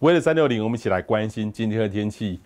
为了三六零，我们一起来关心今天的天气。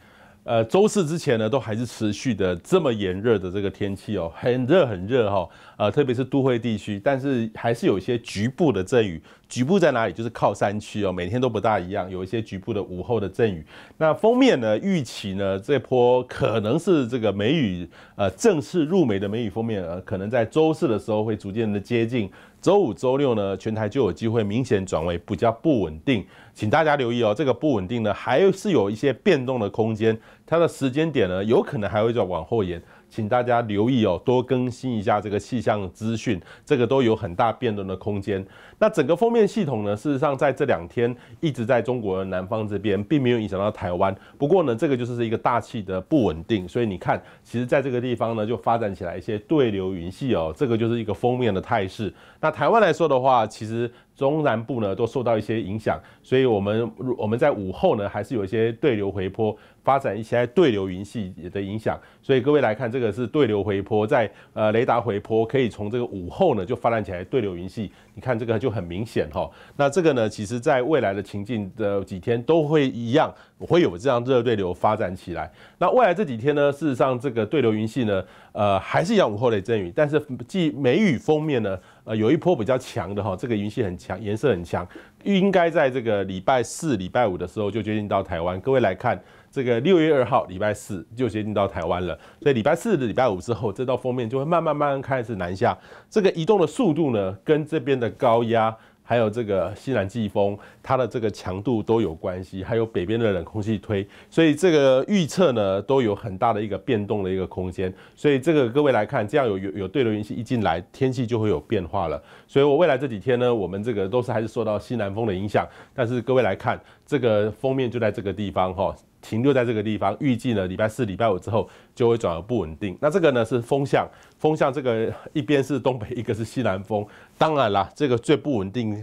呃，周四之前呢，都还是持续的这么炎热的这个天气哦，很热很热哈。呃，特别是都会地区，但是还是有一些局部的阵雨。局部在哪里？就是靠山区哦，每天都不大一样，有一些局部的午后的阵雨。那封面呢？预期呢？这波可能是这个梅雨，呃，正式入梅的梅雨封面，呃，可能在周四的时候会逐渐的接近。周五、周六呢，全台就有机会明显转为比较不稳定，请大家留意哦。这个不稳定呢，还是有一些变动的空间，它的时间点呢，有可能还会再往后延。请大家留意哦，多更新一下这个气象资讯，这个都有很大辩论的空间。那整个封面系统呢，事实上在这两天一直在中国南方这边，并没有影响到台湾。不过呢，这个就是一个大气的不稳定，所以你看，其实在这个地方呢，就发展起来一些对流云系哦，这个就是一个封面的态势。那台湾来说的话，其实。中南部呢都受到一些影响，所以我们我们在午后呢还是有一些对流回波发展一些对流云系的影响，所以各位来看这个是对流回波在呃雷达回波，可以从这个午后呢就发展起来对流云系，你看这个就很明显哈，那这个呢其实在未来的情境的几天都会一样。会有这样热对流发展起来。那未来这几天呢，事实上这个对流云系呢，呃，还是样午后雷阵雨，但是继梅雨封面呢，呃，有一波比较强的哈，这个云系很强，颜色很强，应该在这个礼拜四、礼拜五的时候就接近到台湾。各位来看，这个六月二号礼拜四就接近到台湾了，所以礼拜四、礼拜五之后，这道封面就会慢慢慢慢开始南下。这个移动的速度呢，跟这边的高压。还有这个西南季风，它的这个强度都有关系，还有北边的冷空气推，所以这个预测呢都有很大的一个变动的一个空间。所以这个各位来看，这样有有有对流云系一进来，天气就会有变化了。所以我未来这几天呢，我们这个都是还是受到西南风的影响，但是各位来看。这个封面就在这个地方哈，停留在这个地方，预计呢礼拜四、礼拜五之后就会转而不稳定。那这个呢是风向，风向这个一边是东北，一个是西南风。当然啦，这个最不稳定、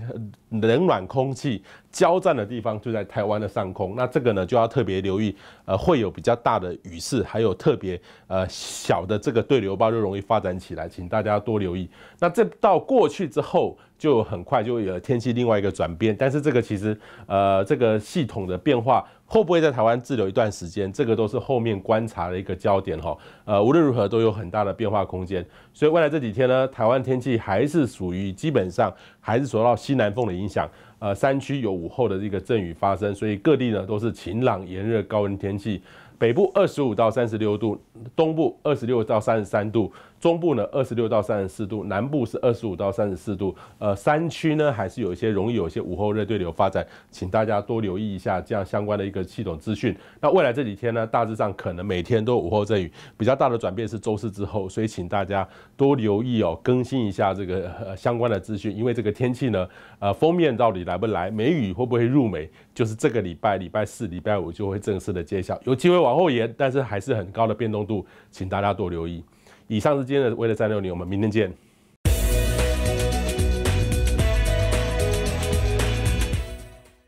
冷暖空气交战的地方就在台湾的上空。那这个呢就要特别留意，呃，会有比较大的雨势，还有特别呃小的这个对流包就容易发展起来，请大家多留意。那这到过去之后，就很快就会有天气另外一个转变。但是这个其实，呃，这个。系统的变化会不会在台湾滞留一段时间？这个都是后面观察的一个焦点哈。呃，无论如何都有很大的变化空间。所以未来这几天呢，台湾天气还是属于基本上还是受到西南风的影响。呃，山区有午后的这个阵雨发生，所以各地呢都是晴朗炎热高温天气。北部二十五到三十六度，东部二十六到三十三度。中部呢，二十六到三十四度，南部是二十五到三十四度。呃，山区呢，还是有一些容易有一些午后热对流发展，请大家多留意一下这样相关的一个系统资讯。那未来这几天呢，大致上可能每天都午后阵雨，比较大的转变是周四之后，所以请大家多留意哦，更新一下这个呃、相关的资讯。因为这个天气呢，呃，封面到底来不来，梅雨会不会入梅，就是这个礼拜礼拜四、礼拜五就会正式的揭晓。有机会往后延，但是还是很高的变动度，请大家多留意。以上是今天的《为了战六你我们明天见。